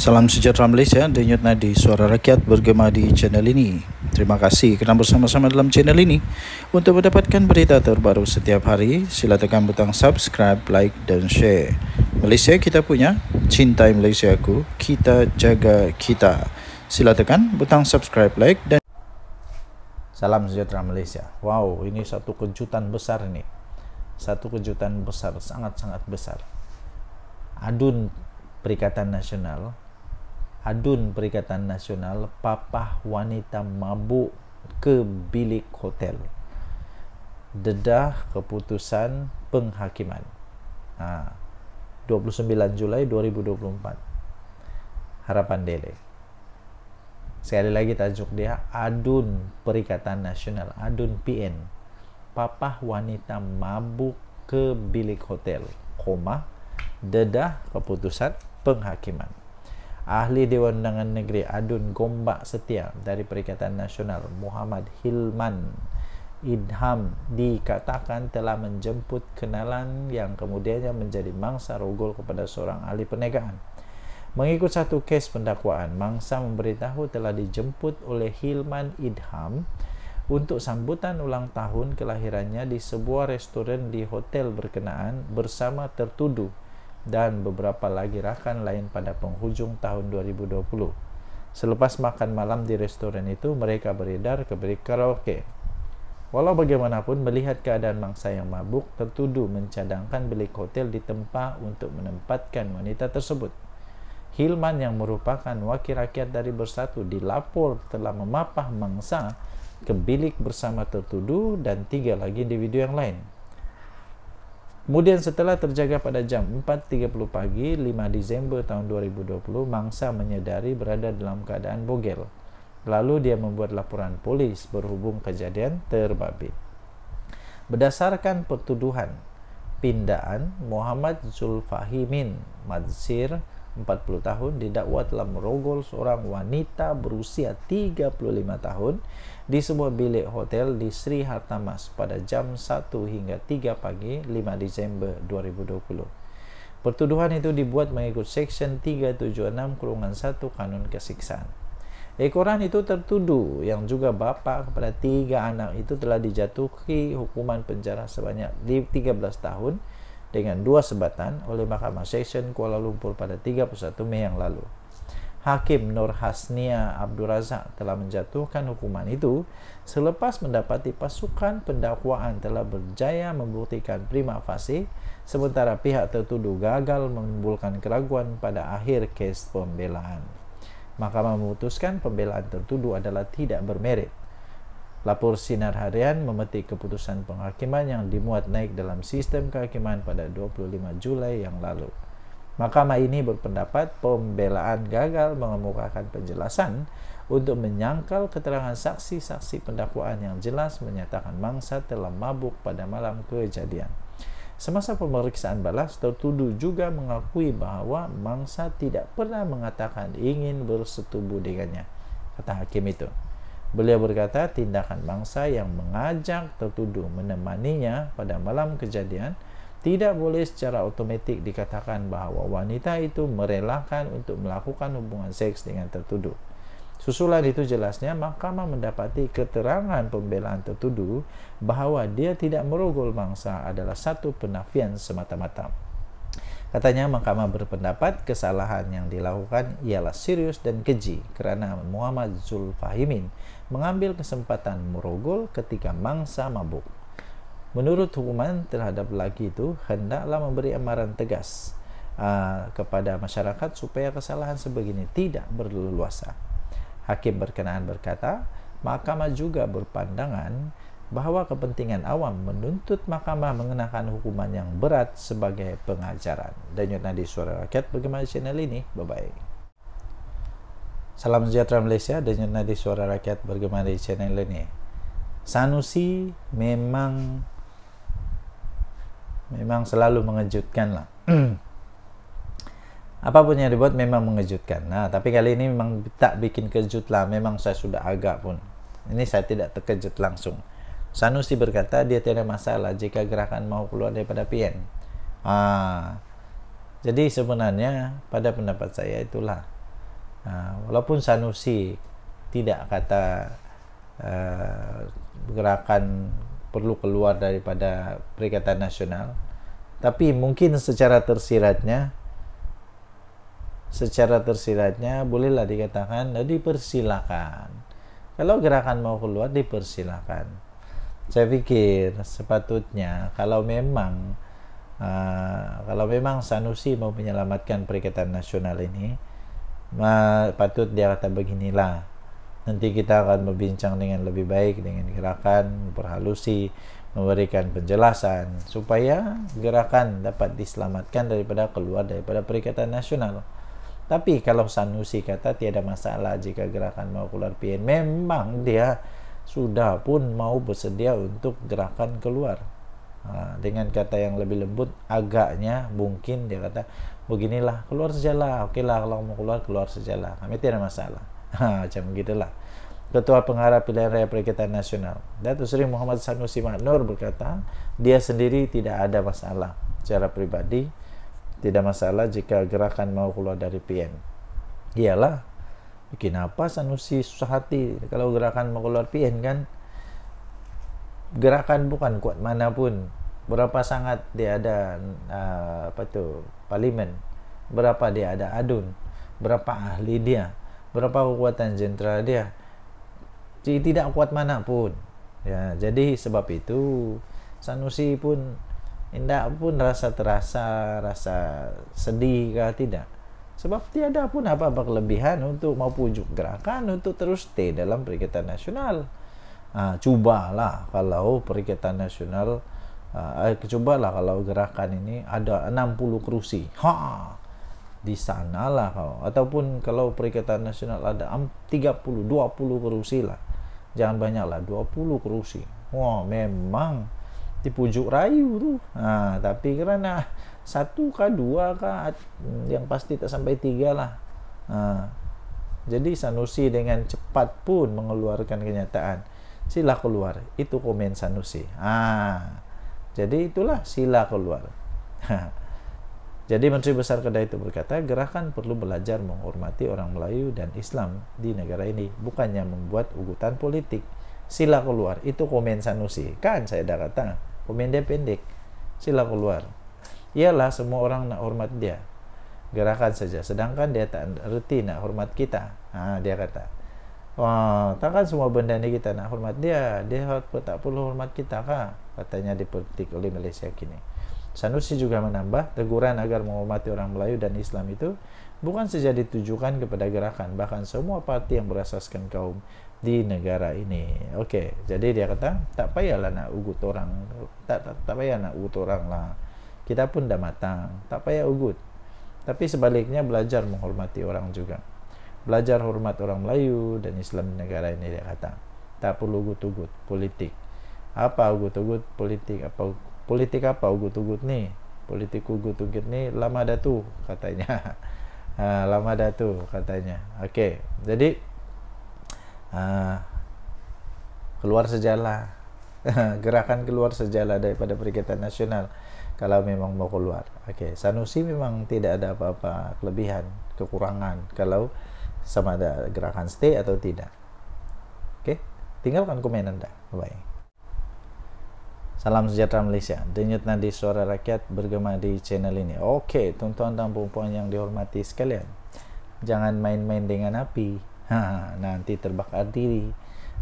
Salam sejahtera Malaysia dan nadi Suara Rakyat bergema di channel ini. Terima kasih kerana bersama-sama dalam channel ini. Untuk mendapatkan berita terbaru setiap hari, sila tekan butang subscribe, like dan share. Malaysia kita punya, cintai Malaysia aku, kita jaga kita. Sila tekan butang subscribe, like dan Salam sejahtera Malaysia. Wow, ini satu kejutan besar ini. Satu kejutan besar, sangat-sangat besar. Adun Perikatan Nasional adun Perikatan Nasional papah wanita mabuk ke bilik hotel. Dedah keputusan penghakiman. Ha, 29 Julai 2024. Harapan Dele. Sekali lagi tajuk dia Adun Perikatan Nasional, Adun PN. Papah wanita mabuk ke bilik hotel, koma, dedah keputusan penghakiman. Ahli Dewan Undangan Negeri Adun Gombak Setia dari Perikatan Nasional Muhammad Hilman Idham dikatakan telah menjemput kenalan yang kemudiannya menjadi mangsa rogol kepada seorang ahli perniagaan. Mengikut satu kes pendakwaan, mangsa memberitahu telah dijemput oleh Hilman Idham untuk sambutan ulang tahun kelahirannya di sebuah restoran di hotel berkenaan bersama tertuduh dan beberapa lagi rakan lain pada penghujung tahun 2020. Selepas makan malam di restoran itu, mereka beredar ke karaoke. Walau bagaimanapun, melihat keadaan mangsa yang mabuk, tertuduh mencadangkan bilik hotel di tempat untuk menempatkan wanita tersebut. Hilman yang merupakan wakil rakyat dari Bersatu dilapor telah memapah mangsa ke bilik bersama tertuduh dan tiga lagi individu yang lain. Kemudian setelah terjaga pada jam 4.30 pagi 5 Disember tahun 2020, mangsa menyedari berada dalam keadaan bogel. Lalu dia membuat laporan polis berhubung kejadian terbabit. Berdasarkan pertuduhan, pindaan Muhammad Zulfahimin Madsir 40 tahun didakwa telah merogol seorang wanita berusia 35 tahun di sebuah bilik hotel di Sri Hartamas pada jam 1 hingga 3 pagi 5 Desember 2020. Pertuduhan itu dibuat mengikut Seksyen 376 kurungan 1 Kanun Kesiksan. Ekoran itu tertuduh yang juga bapa kepada tiga anak itu telah dijatuhi hukuman penjara sebanyak 13 tahun dengan dua sebatan oleh Mahkamah Seksyen Kuala Lumpur pada 31 Mei yang lalu. Hakim Nur Hasnia Abdul Razak telah menjatuhkan hukuman itu selepas mendapati pasukan pendakwaan telah berjaya membuktikan prima facie sementara pihak tertuduh gagal menimbulkan keraguan pada akhir kes pembelaan. Mahkamah memutuskan pembelaan tertuduh adalah tidak bermerit. Lapor Sinar Harian memetik keputusan penghakiman yang dimuat naik dalam sistem kehakiman pada 25 Julai yang lalu. Mahkamah ini berpendapat pembelaan gagal mengemukakan penjelasan untuk menyangkal keterangan saksi-saksi pendakwaan yang jelas menyatakan mangsa telah mabuk pada malam kejadian. Semasa pemeriksaan balas, tertuduh juga mengakui bahwa mangsa tidak pernah mengatakan ingin bersetubuh dengannya, kata hakim itu. Beliau berkata, tindakan bangsa yang mengajak tertuduh menemaninya pada malam kejadian tidak boleh secara otomatis dikatakan bahwa wanita itu merelakan untuk melakukan hubungan seks dengan tertuduh. Susulan itu jelasnya mahkamah mendapati keterangan pembelaan tertuduh bahwa dia tidak merogol mangsa adalah satu penafian semata-mata. Katanya mahkamah berpendapat kesalahan yang dilakukan ialah serius dan keji kerana Muhammad Zulfahimin mengambil kesempatan merogol ketika mangsa mabuk. Menurut hukuman terhadap lelaki itu, hendaklah memberi amaran tegas uh, kepada masyarakat supaya kesalahan sebegini tidak berleluasa. Hakim berkenaan berkata, mahkamah juga berpandangan bahwa kepentingan awam menuntut mahkamah mengenakan hukuman yang berat sebagai pengajaran. Dan yuk nanti suara rakyat bagaimana channel ini. Bye-bye. Salam sejahtera Malaysia dan di suara rakyat bergema di channel ini. Sanusi memang memang selalu mengejutkan lah. Apapun yang dibuat memang mengejutkan. Nah, tapi kali ini memang tak bikin kejut lah. Memang saya sudah agak pun. Ini saya tidak terkejut langsung. Sanusi berkata dia tiada masalah jika gerakan mau keluar daripada PN. Ah, jadi sebenarnya pada pendapat saya itulah walaupun Sanusi tidak kata uh, gerakan perlu keluar daripada Perikatan Nasional, tapi mungkin secara tersiratnya, secara tersiratnya bolehlah dikatakan nah, dipersilakan. Kalau gerakan mau keluar dipersilakan. Saya pikir sepatutnya kalau memang uh, kalau memang Sanusi mau menyelamatkan Perikatan Nasional ini, patut dia kata beginilah nanti kita akan berbincang dengan lebih baik dengan gerakan memperhalusi memberikan penjelasan supaya gerakan dapat diselamatkan daripada keluar daripada perikatan nasional tapi kalau Sanusi kata tiada masalah jika gerakan mau keluar PN memang dia sudah pun mau bersedia untuk gerakan keluar Ah, dengan kata yang lebih lembut agaknya mungkin dia kata beginilah keluar oke lah kalau mau keluar keluar sajalah kami nah, tidak masalah ah, macam gitulah Ketua Pengarah Pilihan Raya Perikatan Nasional datu Seri Muhammad Sanusi Maknur berkata dia sendiri tidak ada masalah secara pribadi tidak masalah jika gerakan mau keluar dari PM iyalah bikin apa Sanusi susah hati kalau gerakan mau keluar PM kan gerakan bukan kuat mana pun berapa sangat dia ada uh, apa tu parlimen berapa dia ada adun berapa ahli dia berapa kekuatan jenderal dia tidak kuat mana pun ya jadi sebab itu Sanusi pun tidak pun rasa terasa rasa sedih kah tidak sebab tiada pun apa-apa kelebihan untuk mau pujuk gerakan untuk terus stay dalam Perikatan Nasional uh, cubalah kalau perikatan nasional uh, cubalah kalau gerakan ini ada 60 kerusi ha di sanalah kau ataupun kalau perikatan nasional ada 30 20 kerusi lah jangan banyak lah 20 kerusi wah memang memang dipujuk rayu tuh nah, tapi kerana satu kah dua kah yang pasti tak sampai tiga lah nah, jadi Sanusi dengan cepat pun mengeluarkan kenyataan sila keluar. Itu komen Sanusi. Ah, jadi itulah sila keluar. Jadi Menteri Besar Kedai itu berkata, gerakan perlu belajar menghormati orang Melayu dan Islam di negara ini, bukannya membuat ugutan politik. Sila keluar, itu komen Sanusi. Kan saya dah kata, komen dia pendek. Sila keluar. Ialah semua orang nak hormat dia. Gerakan saja, sedangkan dia tak reti nak hormat kita. ah dia kata. Wah, takkan semua benda ini kita nak hormat dia. Dia tak perlu hormat kita kah? Katanya politik oleh Malaysia kini. Sanusi juga menambah, teguran agar menghormati orang Melayu dan Islam itu bukan saja ditujukan kepada gerakan, bahkan semua parti yang berasaskan kaum di negara ini. Oke, okay, jadi dia kata, tak payahlah nak ugut orang, tak, tak, tak payah nak ugut orang lah. Kita pun dah matang, tak payah ugut. Tapi sebaliknya belajar menghormati orang juga belajar hormat orang Melayu dan Islam di negara ini dia kata tak perlu ugut-ugut politik apa ugut-ugut politik apa politik apa ugut-ugut nih politik ugut-ugut nih lama datu katanya uh, lama datu katanya oke okay. jadi uh, keluar sejala gerakan keluar sejala daripada Perikatan Nasional kalau memang mau keluar oke okay. Sanusi memang tidak ada apa-apa kelebihan kekurangan kalau sama ada gerakan stay atau tidak. Oke, tinggalkan komen anda. Bye. -bye. Salam sejahtera Malaysia. Denyut nadi suara rakyat bergema di channel ini. Oke, tuan-tuan dan puan-puan yang dihormati sekalian. Jangan main-main dengan api. Ha, nanti terbakar diri.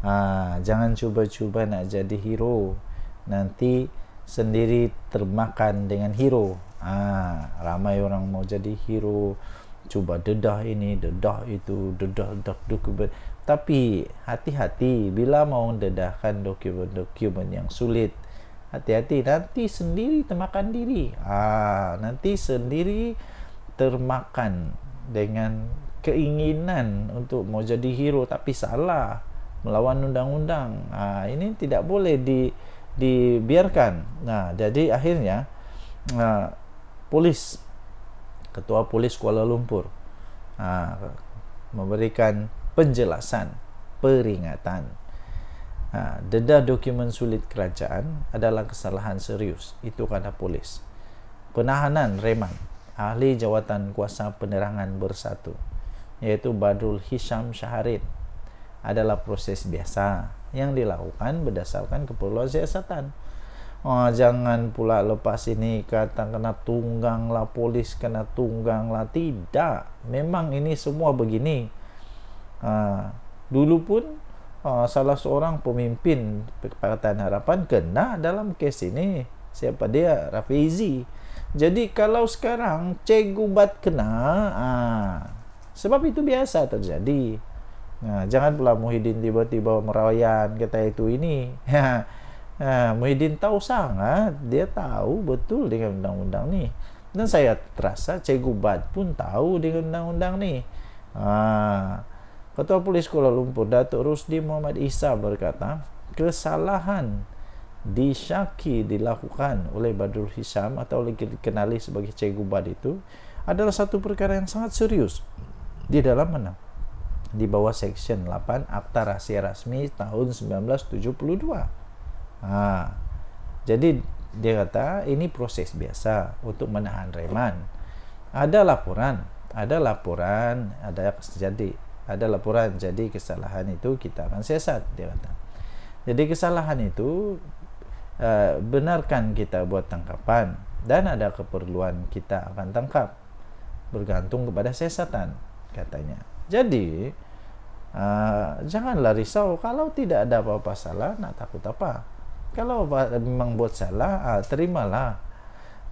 Ha, jangan cuba-cuba nak jadi hero. Nanti sendiri termakan dengan hero. Ha, ramai orang mau jadi hero cuba dedah ini, dedah itu, dedah, dedah dokumen. Tapi hati-hati bila mau dedahkan dokumen-dokumen yang sulit. Hati-hati nanti sendiri termakan diri. Ah, nanti sendiri termakan dengan keinginan untuk mau jadi hero tapi salah melawan undang-undang. Ah, ini tidak boleh di dibiarkan. Nah, jadi akhirnya ah, polis Ketua Polis Kuala Lumpur ha, memberikan penjelasan peringatan ha, dedah dokumen sulit kerajaan adalah kesalahan serius itu kata polis penahanan reman ahli jawatan kuasa penerangan bersatu iaitu Badrul Hisham Syahrid adalah proses biasa yang dilakukan berdasarkan keperluan siasatan. Oh, jangan pula lepas ini kata kena tunggang lah polis kena tunggang lah tidak memang ini semua begini ha, dulu pun ha, salah seorang pemimpin Partai Harapan kena dalam kes ini siapa dia Rafizi jadi kalau sekarang cegu bat kena ha, sebab itu biasa terjadi ha, jangan pula Muhyiddin tiba-tiba merayan kata itu ini Nah, Muhyiddin tahu sangat, dia tahu betul dengan undang-undang nih. Dan saya terasa cegubat pun tahu dengan undang-undang nih. Nah, Ketua Polis Kuala Lumpur Datuk Rusdi Muhammad Isa berkata, kesalahan disyaki dilakukan oleh Badrul Hisham atau lagi dikenali sebagai cegubat itu adalah satu perkara yang sangat serius di dalam mana? Di bawah Section 8 Akta Rahsia Rasmi tahun 1972 Nah, jadi dia kata ini proses biasa untuk menahan reman. Ada laporan, ada laporan, ada jadi ada laporan. Jadi kesalahan itu kita akan sesat dia kata. Jadi kesalahan itu uh, benarkan kita buat tangkapan dan ada keperluan kita akan tangkap bergantung kepada sesatan katanya. Jadi uh, janganlah risau kalau tidak ada apa-apa salah nak takut apa kalau memang buat salah ah, terimalah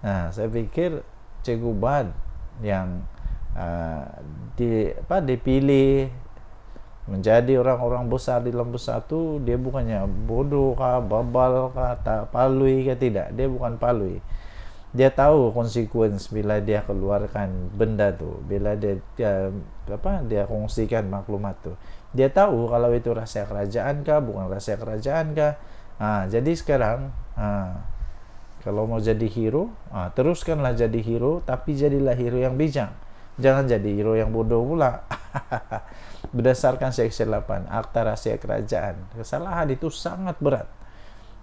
nah saya pikir Cikgu Bad yang uh, di apa dipilih menjadi orang-orang besar di lembu satu dia bukannya bodoh kah babal kah tak palui kah tidak dia bukan palui dia tahu konsekuensi bila dia keluarkan benda tu bila dia, dia apa dia kongsikan maklumat tu dia tahu kalau itu rahsia kerajaan kah bukan rahsia kerajaan kah Nah, jadi sekarang nah, kalau mau jadi hero, nah, teruskanlah jadi hero, tapi jadilah hero yang bijak. Jangan jadi hero yang bodoh pula. Berdasarkan seksi 8, Akta Rahasia Kerajaan, kesalahan itu sangat berat.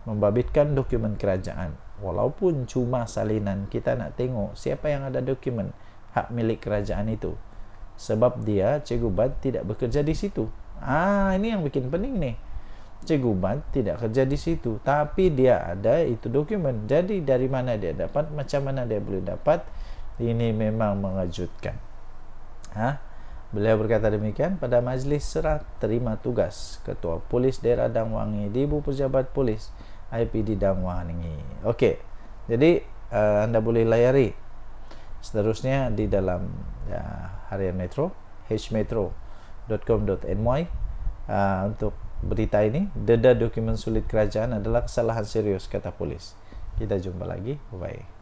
Membabitkan dokumen kerajaan. Walaupun cuma salinan, kita nak tengok siapa yang ada dokumen hak milik kerajaan itu. Sebab dia, Cikgu Bad, tidak bekerja di situ. Ah, ini yang bikin pening nih. Ceguban tidak kerja di situ, tapi dia ada itu dokumen. Jadi dari mana dia dapat, macam mana dia boleh dapat, ini memang mengejutkan. Hah? Beliau berkata demikian pada majlis serah terima tugas Ketua Polis Daerah Dangwangi di Ibu Pejabat Polis IPD Dangwangi. Oke, jadi uh, Anda boleh layari seterusnya di dalam ya, harian metro hmetro.com.ny uh, eh, untuk berita ini, denda dokumen sulit kerajaan adalah kesalahan serius, kata polis. Kita jumpa lagi, bye.